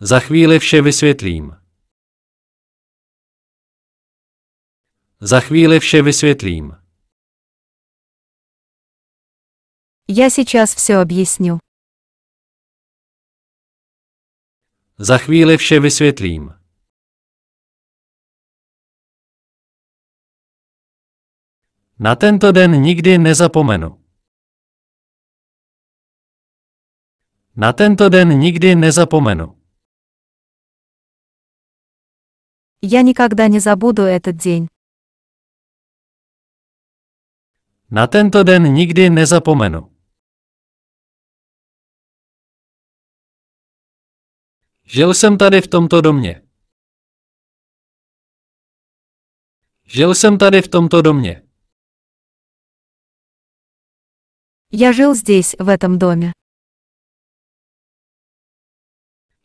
Za chvíli vše vysvětlím. Za chvíli vše vysvětlím. Já si čas vše objasňu. Za chvíli vše vysvětlím. Na tento den nikdy nezapomenu. Na tento den nikdy nezapomenu. Я никогда не забуду этот день. На tento den nikdy nezapomenu. Žil jsem tady v tomto domě. Žil jsem tady v tomto domě. Я жил здесь, в этом доме.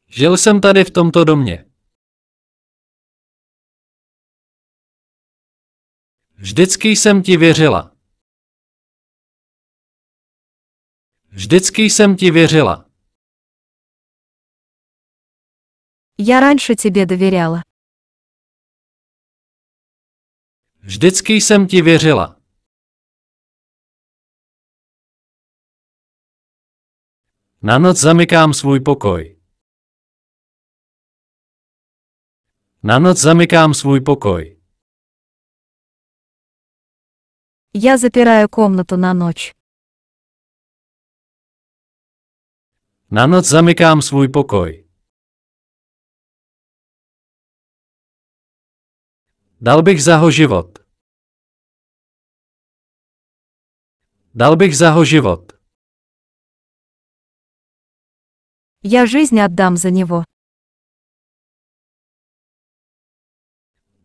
Žil jsem tady v tomto domě. Vždycky jsem ti věřila. Vždycky jsem ti věřila. Já раньше тебе доверяла. Vždycky jsem ti věřila. Na noc zamykám svůj pokoj. Na noc zamykám svůj pokoj. Я запираю комнату на ночь. Na noc zamykám svůj pokoj. Dal bych za ho život. Dal bych za ho život. Я жизнь отдам за него.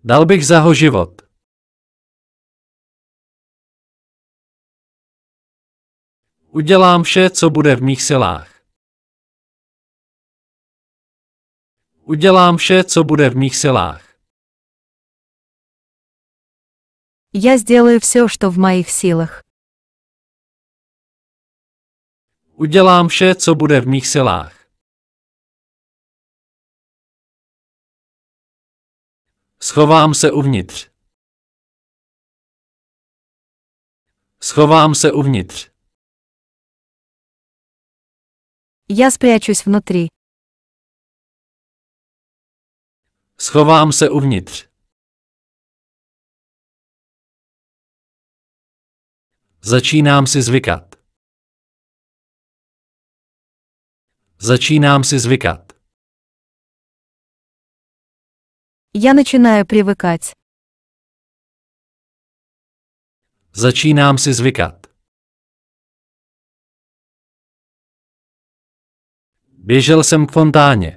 Dal bych za ho život. Udělám vše, co bude v mých silách. Udělám vše, co bude v mých silách. Já zdělaju vše, co v mých silách. Udělám vše, co bude v mých silách. Schovám se uvnitř. Schovám se uvnitř. Já спрячусь vnitři. Schovám se uvnitř. Začínám si zvykat. Začínám si zvykat. Já начинаю привыкать. Začínám si zvykat. Běžel jsem k fontáně.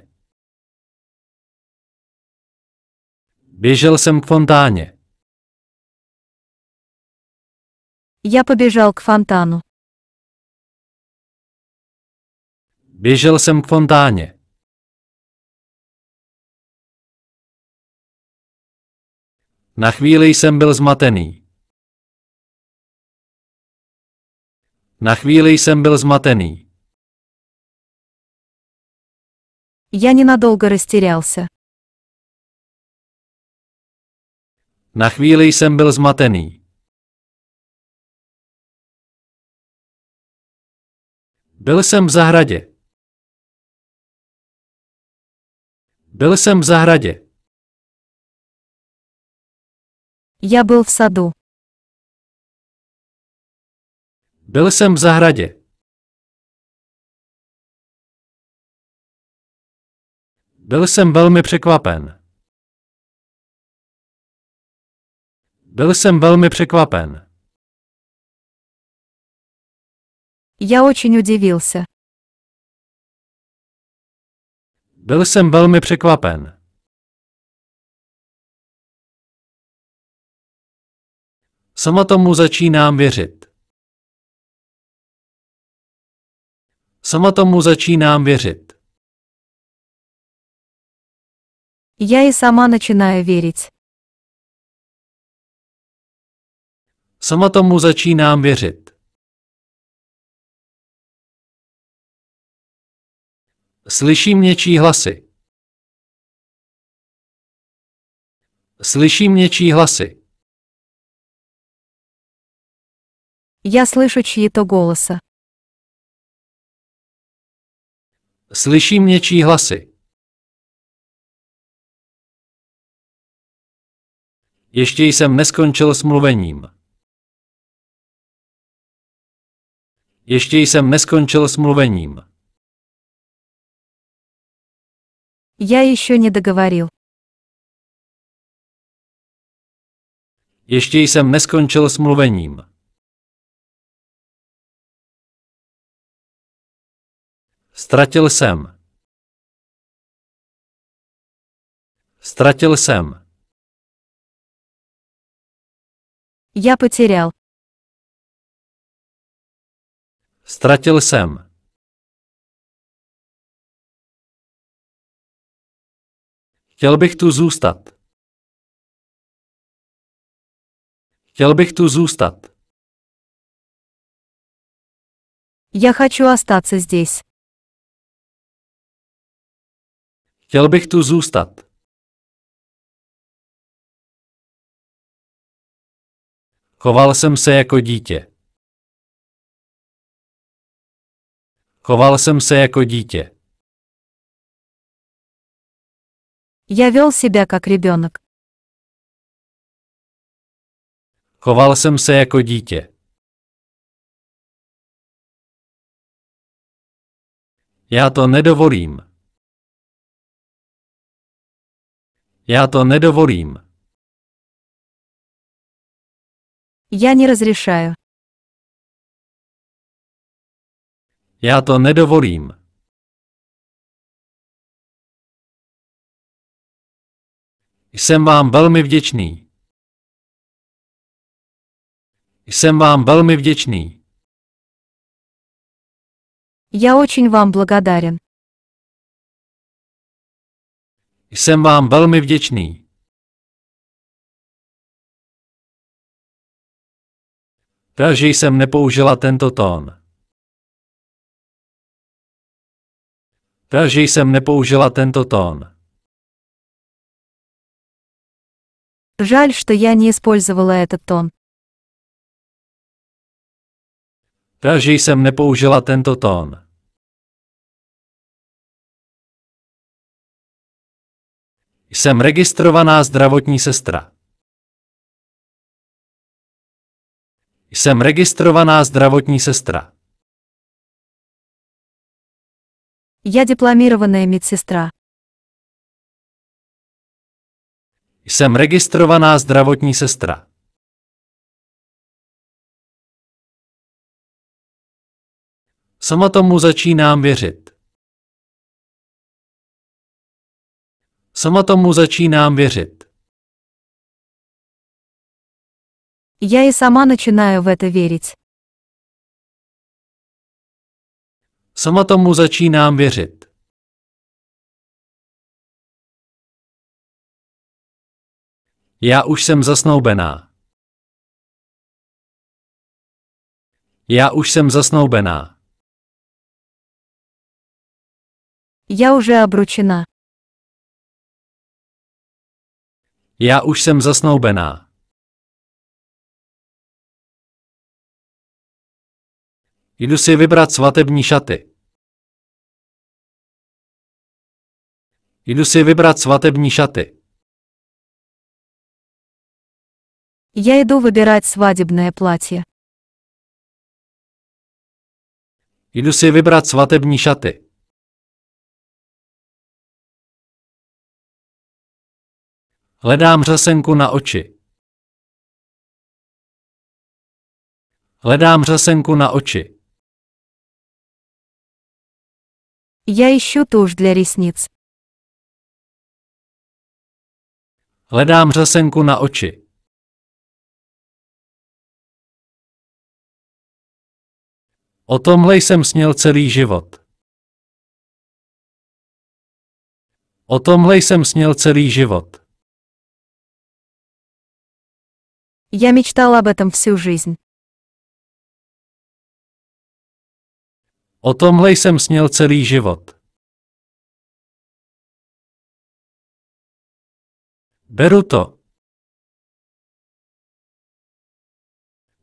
Běžel jsem k fontáně. Já poběžel k fontánu. Běžel jsem k fontáně. Na chvíli jsem byl zmatený. Na chvíli jsem byl zmatený. Я ненадолго растерялся. Na chvíli jsem byl zmatený. Byl jsem v zahradě. Byl jsem v zahradě. Я был в саду. Byl jsem v zahradě. Byl jsem velmi překvapen. Byl jsem velmi překvapen. Já очень удивился. Byl jsem velmi překvapen. Sama tomu začínám věřit. Sama tomu začínám věřit. Я и сама начинаю věřit. Sama tomu začínám věřit. Slyším něčí hlasy. Slyším něčí hlasy. Я слышу чьи-то голоса. Slyším něčí hlasy. Ještě jsem neskončil s mluvením. Ještě jsem neskončil s mluvením. Já ještě nedogovoril. Ještě jsem neskončil s mluvením. Ztratil jsem. Ztratil jsem. Я потерял. Стратил Сэм. Chtěl bych tu zůstat. Chtěl bych tu zůstat. Я хочу остаться здесь. Chtěl bych tu zůstat. Choval jsem se jako dítě. Choval jsem se jako dítě. Já vel sebe jako ребенок. Choval jsem se jako dítě. Já to nedovolím. Já to nedovolím. Já ne rozрешаю. Já to nedovolím. Jsem vám velmi vděčný. Jsem vám velmi vděčný. Já очень vám благодарен. Jsem vám velmi vděčný. takže jsem nepoužila tento tón. Takže jsem nepoužila tento tón. Žal, že já не tento tón. Takže jsem nepoužila tento tón. Jsem registrovaná zdravotní sestra. Jsem registrovaná zdravotní sestra. Já diplomovaná medsestra. Jsem registrovaná zdravotní sestra. Sama tomu začínám věřit. Sama tomu začínám věřit. Я и сама начинаю в это верить. Sama tomu začínám věřit. Já už jsem zasnoubená. Já už jsem zasnoubená. už уже обручена. Já už jsem zasnoubená. Jdu si vybrat svatební šaty. Jdu si vybrat svatební šaty. Já jdu vybírat svatební платье. Jdu si vybrat svatební šaty. Hledám řasenku na oči. Hledám řasenku na oči. Я ищу тушь для ресниц. Hledám řasenku na oči. O tomhle jsem sněl celý život. O tomhle jsem sněl celý život. Я мечтала об этом всю жизнь. O tomhle jsem sněl celý život. Beru to.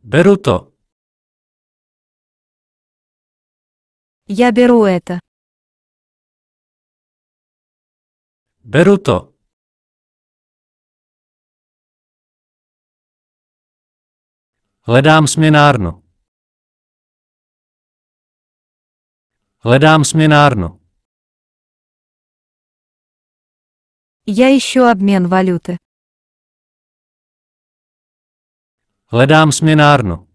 Beru to. Já beru to. Beru to. Hledám směnárnu. Hledám směnárnu. Я ищу обмен валюты. Hledám směnárnu.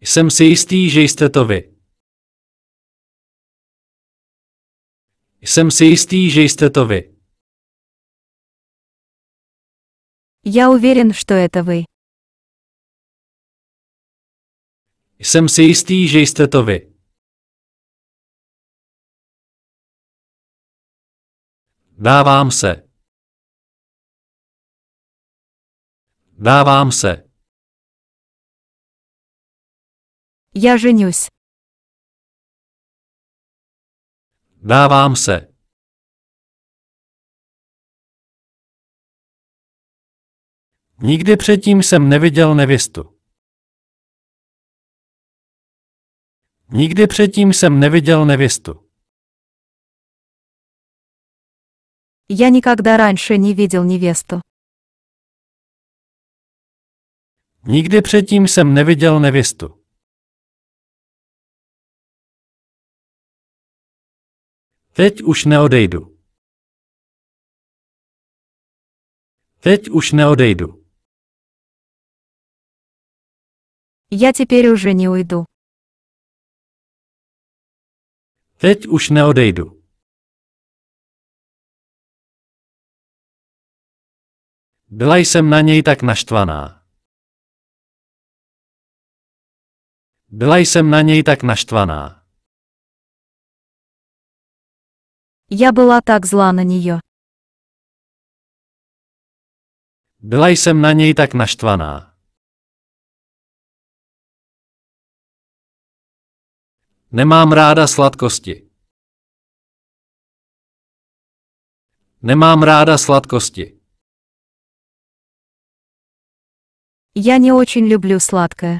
Jsem si jistý, že jste to vy. Jsem si jistý, že jste to vy. Я уверен, что это вы. Jsem si jistý, že jste to vy. Dávám se. Dávám se. Já ženius. Dávám se. Nikdy předtím jsem neviděl nevěstu. Nikdy předtím jsem neviděl nevěstu. Já nikdy раньше не nevěstu. Nikdy předtím jsem neviděl nevěstu. Teď už neodejdu. Teď už neodejdu. Já teď už не Teď už neodejdu. Byla jsem na něj tak naštvaná. Byla jsem na něj tak naštvaná. Já byla tak zlá na něj. Byla jsem na něj tak naštvaná. Nemám ráda sladkosti. Nemám ráda sladkosti. Já не очень люблю сладкое.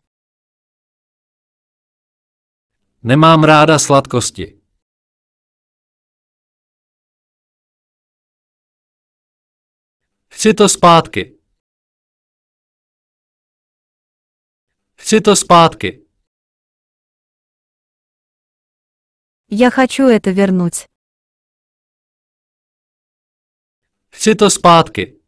Nemám ráda sladkosti. Chci to zpátky. Chci to zpátky. Я хочу это вернуть. Chci to zpátky.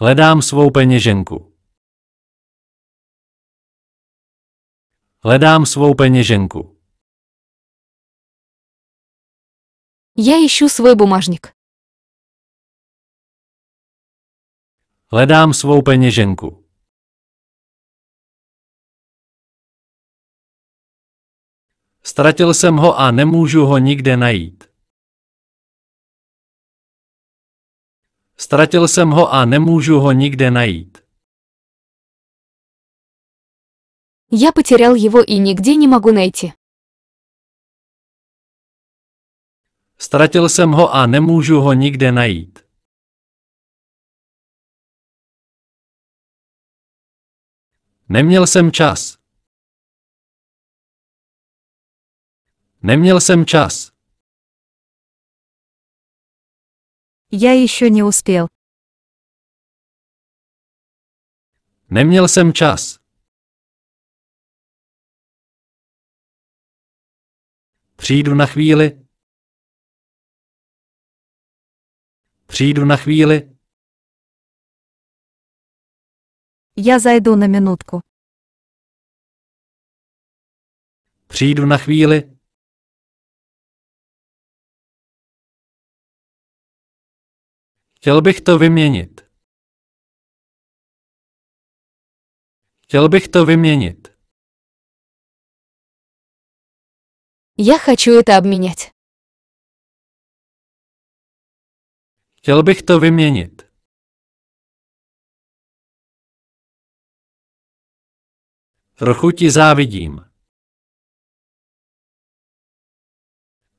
Hledám svou peněženku. Hledám svou peněženku. Я ищу свой бумажник. Hledám svou peněženku. Ztratil jsem ho a nemůžu ho nikde najít. Ztratil jsem ho a nemůžu ho nikde najít. Já potěral jeho i нигде nemohu najít. Ztratil jsem ho a nemůžu ho nikde najít. Neměl jsem čas. Neměl jsem čas. Já ještě neuspěl. Neměl jsem čas. Přijdu na chvíli. Přijdu na chvíli. Já zajdu na minutku. Přijdu na chvíli. Chtěl bych to vyměnit. Chtěl bych to vyměnit. Já chci to obměnit. Chtěl bych to vyměnit. Trochu ti závidím.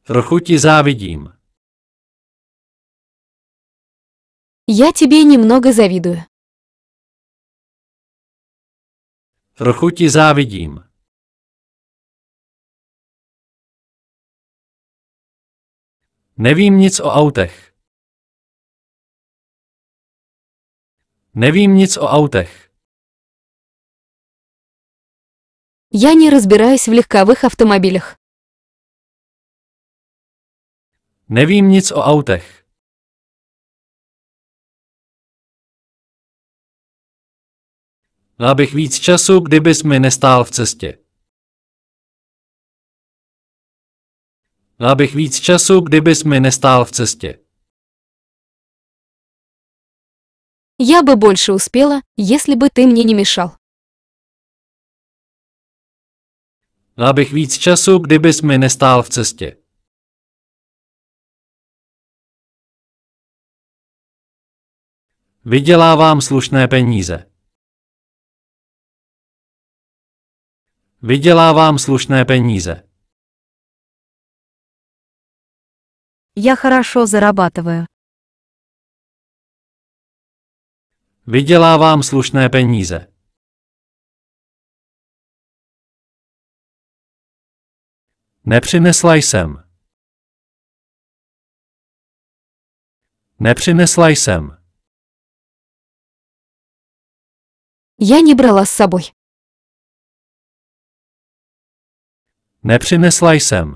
Trochu ti závidím. Я тебе немного завидую. Trochu ti závidím. Nevím nic o autech. Nevím nic o autech. Я не разбираюсь в легковых автомобилях. Nevím nic o autech. Měl bych víc času, kdybys mi nestál v cestě. Měl bych víc času, kdybys mi nestál v cestě. Já by больше успела, если бы ты мне не мешал. Měla bych víc času, kdybys mi nestál v cestě. Vydělávám slušné peníze. Vydělávám slušné peníze. Já хорошо зарабатываю. Vydělávám slušné peníze. Nepřinesla jsem. Nepřinesla jsem. Já nebrala s sebou. Nepřinesla jsem.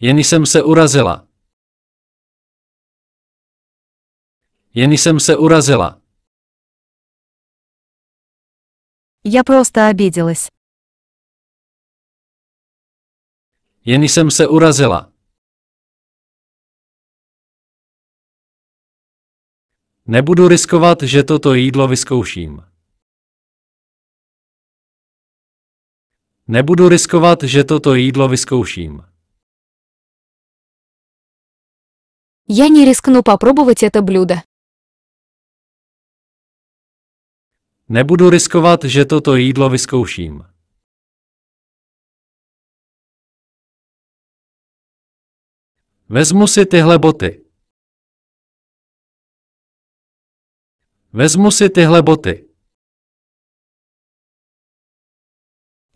Jen jsem se urazila. Jen jsem se urazila. Já prostě обиделась. Jen jsem se urazila. Nebudu riskovat, že toto jídlo vyzkouším. Nebudu riskovat, že toto jídlo vyzkouším. Já не рискну попробовать это Nebudu riskovat, že toto jídlo vyzkouším. Vezmu si tyhle boty. Vezmu si tyhle boty.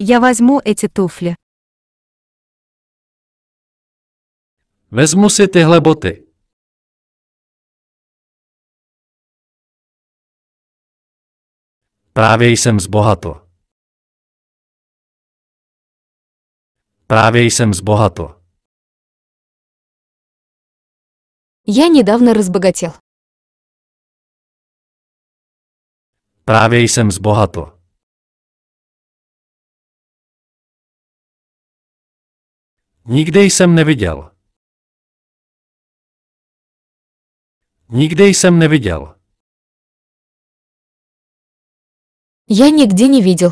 Я возьму эти туфли. Vezmu si tyhle boty. Právě jsem zbohatl. Právě jsem zbohatl. Я недавно разбогател. Právě jsem zbohatl. Nikdy jsem neviděl. Nikdy jsem neviděl. Já nikdy neviděl.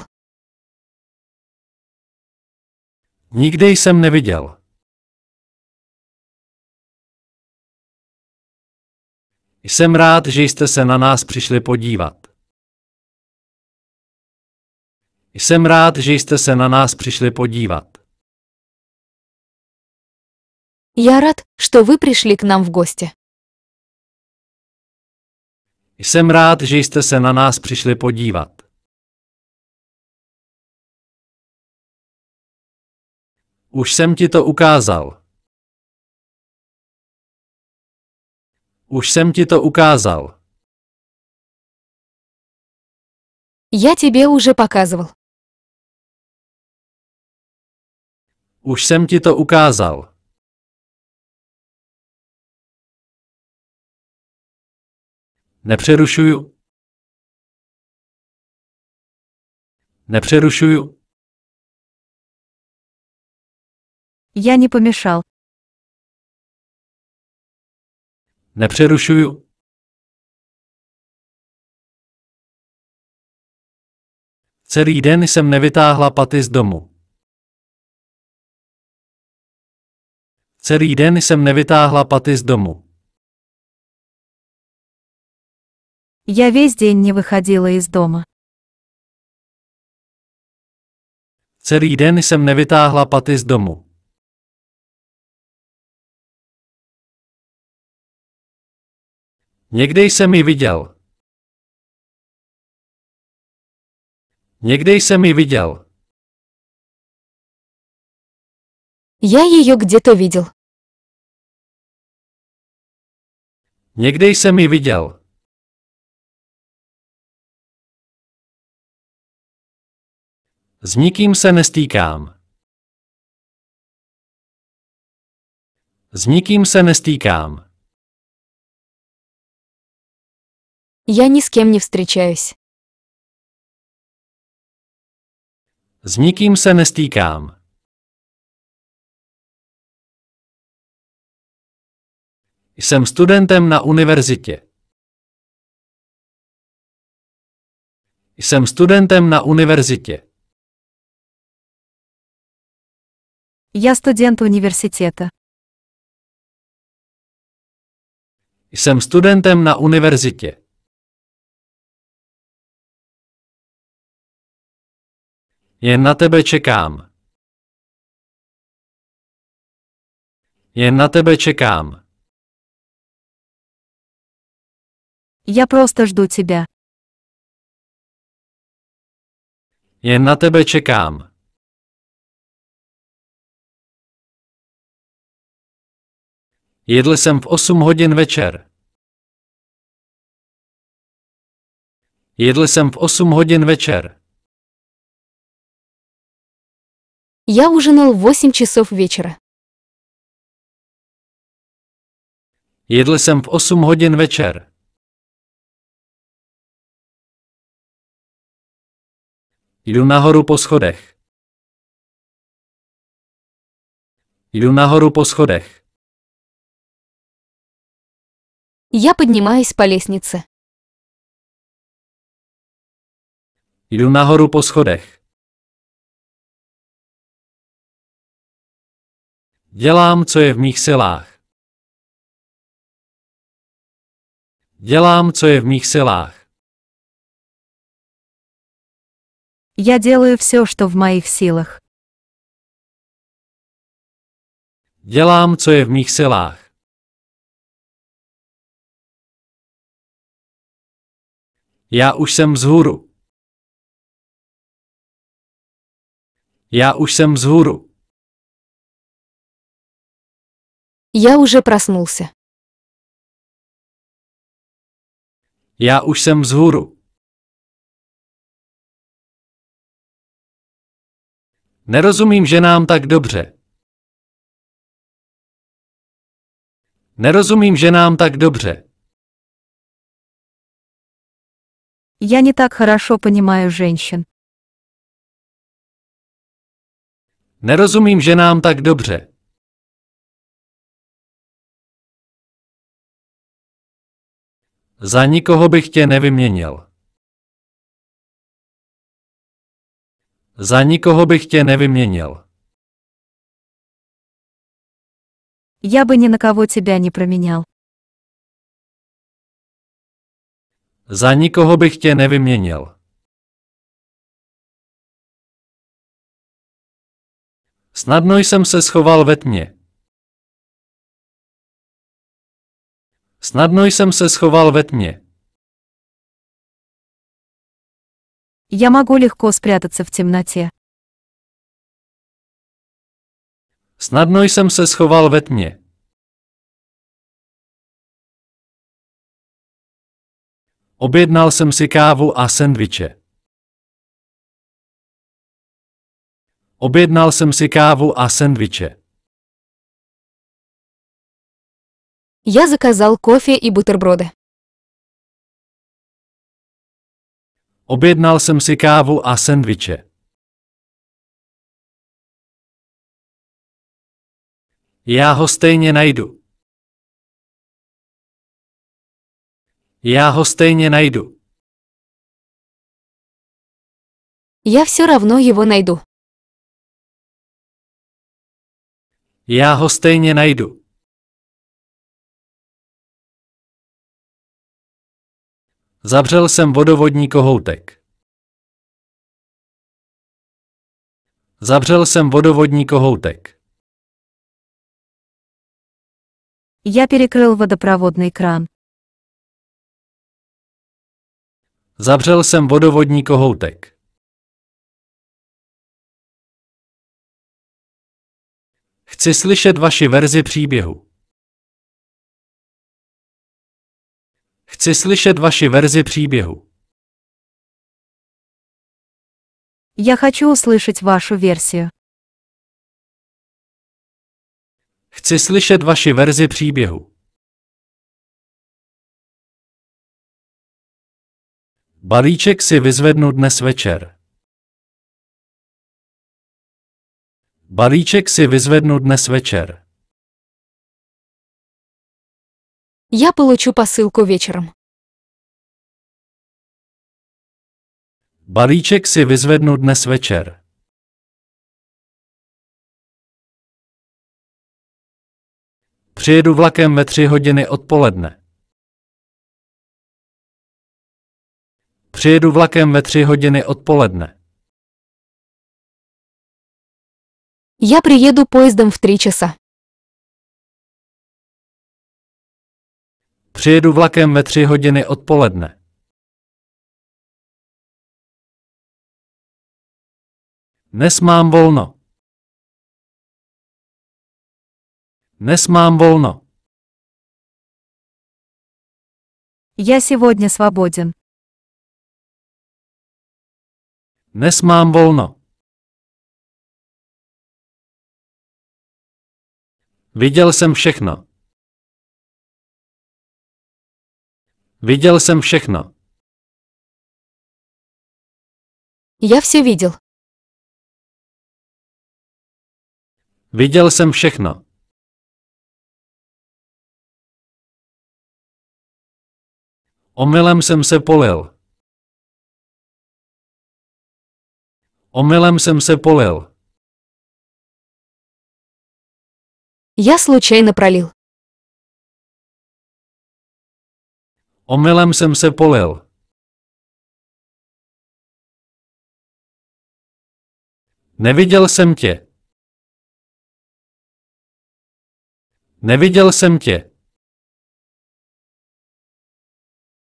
Nikde Nikdy jsem neviděl. Jsem rád, že jste se na nás přišli podívat. Jsem rád, že jste se na nás přišli podívat. Я рад, что вы пришли к нам в гости. Jsem rád, že jste se na nás přišli podívat. Už jsem ti to ukázal. Už jsem ti to ukázal. ti тебе už ukázal. Už jsem ti to ukázal. Nepřerušuju. Nepřerušuju. Já не помешал. Nepřerušuju. Celý den jsem nevytáhla paty z domu. Celý den jsem nevytáhla paty z domu. Я весь день не выходила из дома. Celý den jsem nevytáhla paty z domu. Někde jsem ji viděl. Někde jsem ji viděl. Я ее kde to viděl. Někde jsem ji viděl. S nikým se nestýkám. S nikým se nestýkám. Já ni s kým не S nikým se nestýkám. Jsem studentem na univerzitě. Jsem studentem na univerzitě. Я студент университета. Jsem studentem na univerzitě. Jen na tebe čekám. Jen na tebe čekám. Я просто жду тебя. Jen na tebe čekám. Jedl jsem v 8 hodin večer. Jedl jsem v 8 hodin večer. Já užinal в 8 часов večera. Jedl jsem v 8 hodin večer. Jdu nahoru po schodech. Jdu nahoru po schodech. Я поднимаюсь по лестнице. Jdu nahoru po schodech. Dělám, co je v mých silách. Dělám, co je v mých silách. Я делаю все, что в моих силах. Dělám, co je v mých silách. Já už jsem vzhůru. Já už jsem vzhůru. Я уже se. Já už jsem vzhůru. Nerozumím že nám tak dobře. Nerozumím že nám tak dobře. Я не так хорошо понимаю женщин. Nerozumím ženám tak dobře. Za nikoho bych tě nevyměnil. Za nikoho bych tě nevyměnil. Я бы ни на кого тебя не Za nikoho bych tě nevyměnil. Snadno jsem se schoval ve tmě. Snadno jsem se schoval ve tmě. mohu lehko spřátat se v temnotě. Snadno jsem se schoval ve tmě. Objednal jsem si kávu a sendviče. Objednal jsem si kávu a sendviče. Já zakázal кофе i бутерброды. Objednal jsem si kávu a sendviče. Já ho stejně najdu. Já ho stejně najdu. Já vše rovno jeho najdu. Já ho stejně najdu. Zavřel jsem vodovodní kohoutek. Zavřel jsem vodovodní kohoutek. Já перекрыл водопроводный кран. Zavřel jsem vodovodní kohoutek. Chci slyšet vaši verzi příběhu. Chci slyšet vaši verzi příběhu. Já chci uslyšet vašu verzi. Chci slyšet vaši verzi příběhu. Balíček si vyzvednu dnes večer. Balíček si vyzvednu dnes večer. Já получу посылку вечером. Balíček si vyzvednu dnes večer. Přijedu vlakem ve tři hodiny odpoledne. Přijedu vlakem ve tři hodiny odpoledne. Já přijedu pojezdem v tři časa. Přijedu vlakem ve tři hodiny odpoledne. Dnes mám volno. Dnes mám volno. si vodně svoboden. Dnes mám volno. Viděl jsem všechno. Viděl jsem všechno. Já vše viděl. Viděl jsem všechno. Omylem jsem se polil. Omylem jsem se polil. Já случайно пролил. Omylem jsem se polil. Neviděl jsem tě. Neviděl jsem tě.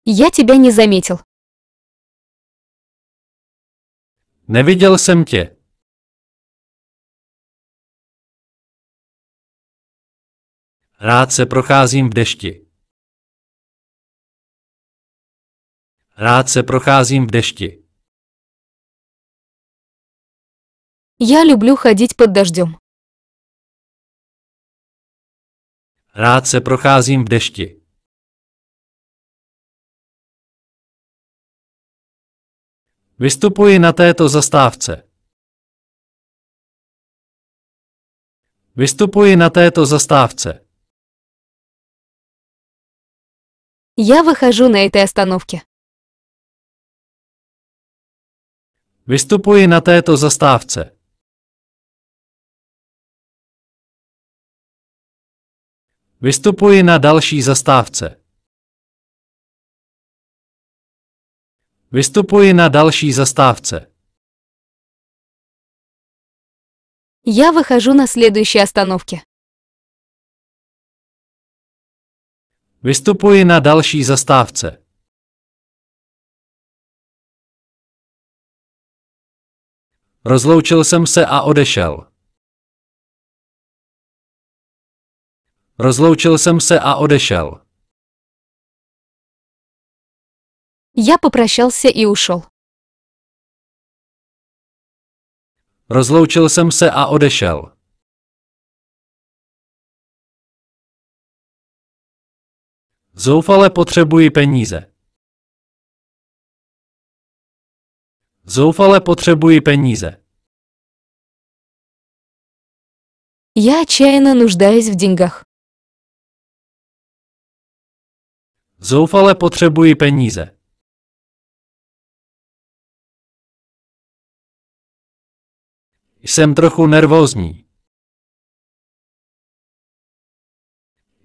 Já тебя не заметил. Neviděl jsem tě. Rád se procházím v dešti. Rád se procházím v dešti. Já люблю chodit pod dažďom. Rád se procházím v dešti. Vystupuji na této zastávce. Vystupuji na této zastávce. Я выхожу на этой остановке. Vystupuji na této zastávce. Vystupuji na další zastávce. Vystupuji na další zastávce. Já vychážu na следующей остановке. Vystupuji na další zastávce. Rozloučil jsem se a odešel. Rozloučil jsem se a odešel. Я попрощался и ушел. Rozloučil jsem se a odešel. Zoufale potřebuji peníze. Zoufale potřebuji peníze. Já отчаянно нуждаюсь v деньгах. Zoufale potřebuji peníze. Jsem trochu nervózní.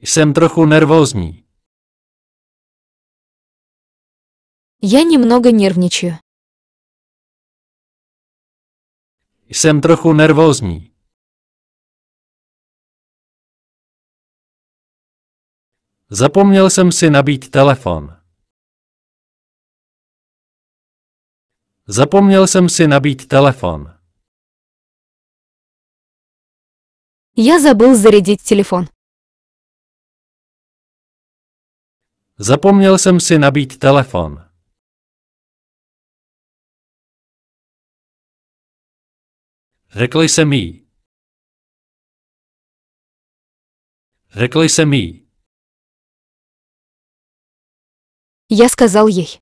Jsem trochu nervózní. Já немного нервничаю. Jsem trochu nervózní. Zapomněl jsem si nabít telefon. Zapomněl jsem si nabít telefon. Я забыл зарядить телефон. Zapomněl jsem si nabít telefon. Řekl jsem jí. Řekl jsem jí. Я сказал ей.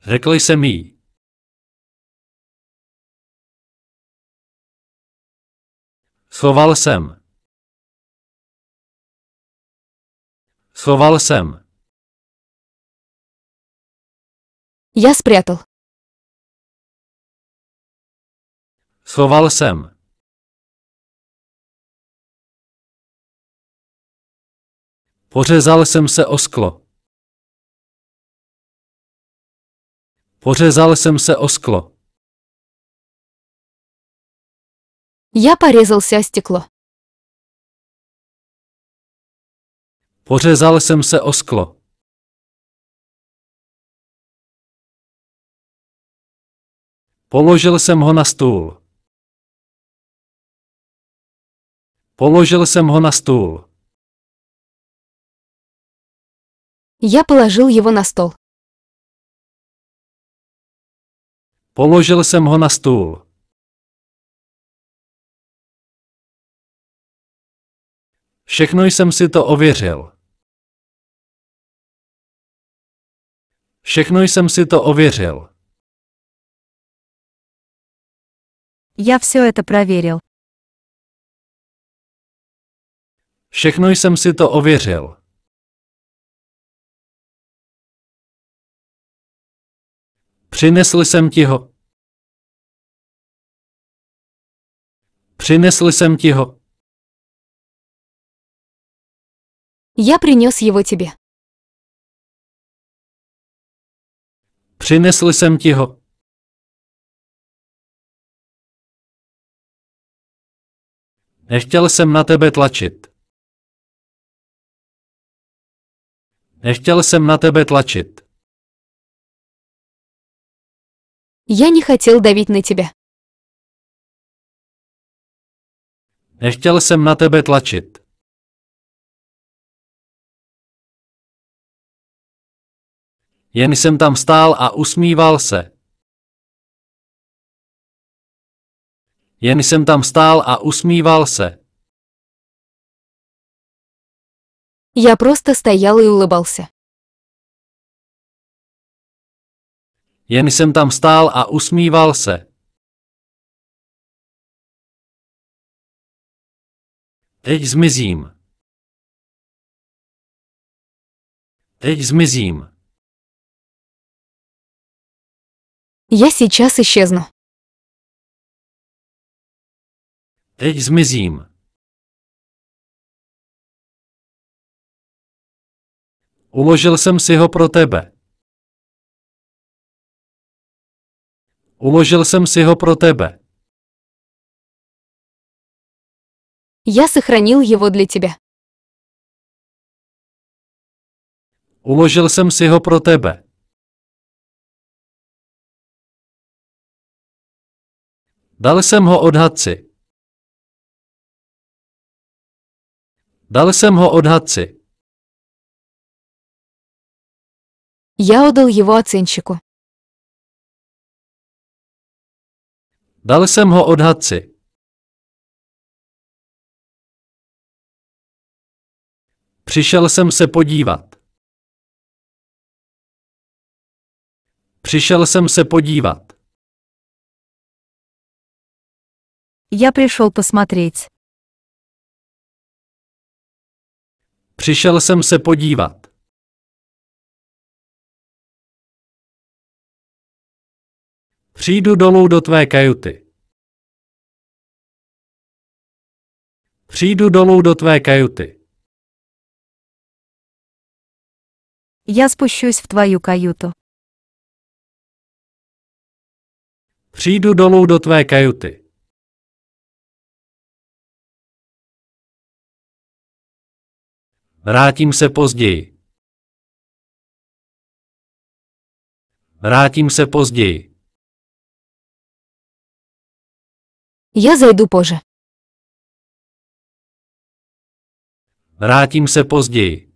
Řekl jsem jí. Schoval jsem. Schoval jsem. Já спрятал. Schoval jsem. Pořezal jsem se o sklo. Pořezal jsem se o sklo. Я порезался о стекло. Pořezal jsem se o sklo. Položil jsem ho na stůl. Položil jsem ho na stůl. Я положил его на стол. Položil jsem ho na stůl. Všechno jsem si to ověřil. Všechno jsem si to ověřil. Já vše to prověřil. Všechno jsem si to ověřil. Přinesl jsem ti ho. Přinesl jsem ti ho. Я принес его тебе. Přinesl jsem ti Nechtěl jsem na tebe tlačit. Nechtěl jsem na tebe tlačit. Já nechtěl davit na tebe. Nechtěl jsem na tebe tlačit. Jen jsem tam stál a usmíval se. Jen jsem tam stál a usmíval se. Já prostě просто i и se. Jen jsem tam stál a usmíval se. Teď zmizím. Teď zmizím. сейчас исчезну. Эксмезим. Uložil jsem si ho pro tebe. Uložil jsem si ho pro tebe. Я сохранил его для тебя. Uložil jsem si ho pro tebe. Dal jsem ho odhadci. Dal jsem ho odhadci. Já odal jeho оценщику. Dal jsem ho odhadci. Přišel jsem se podívat. Přišel jsem se podívat. Я пришел посмотреть. Přišel jsem se podívat. Přijdu dolů do tvé kajuty. Přijdu dolů do tvé kajuty. Já спущусь v tvoju kajutu. Přijdu dolů do tvé kajuty. Vrátím se později. Vrátím se později. Já zajdu pože. Vrátím se později.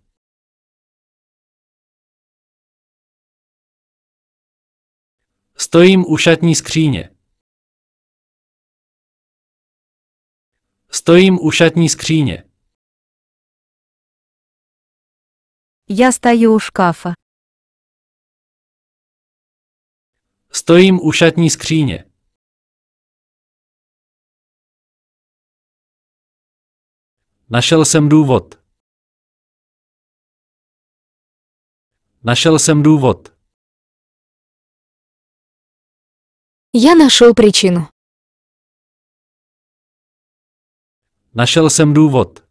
Stojím u šatní skříně. Stojím u šatní skříně. Я стою у шкафа. Stojím u šatní skříně. Našel jsem důvod. Našel jsem důvod. Я нашел причину. Našel jsem důvod.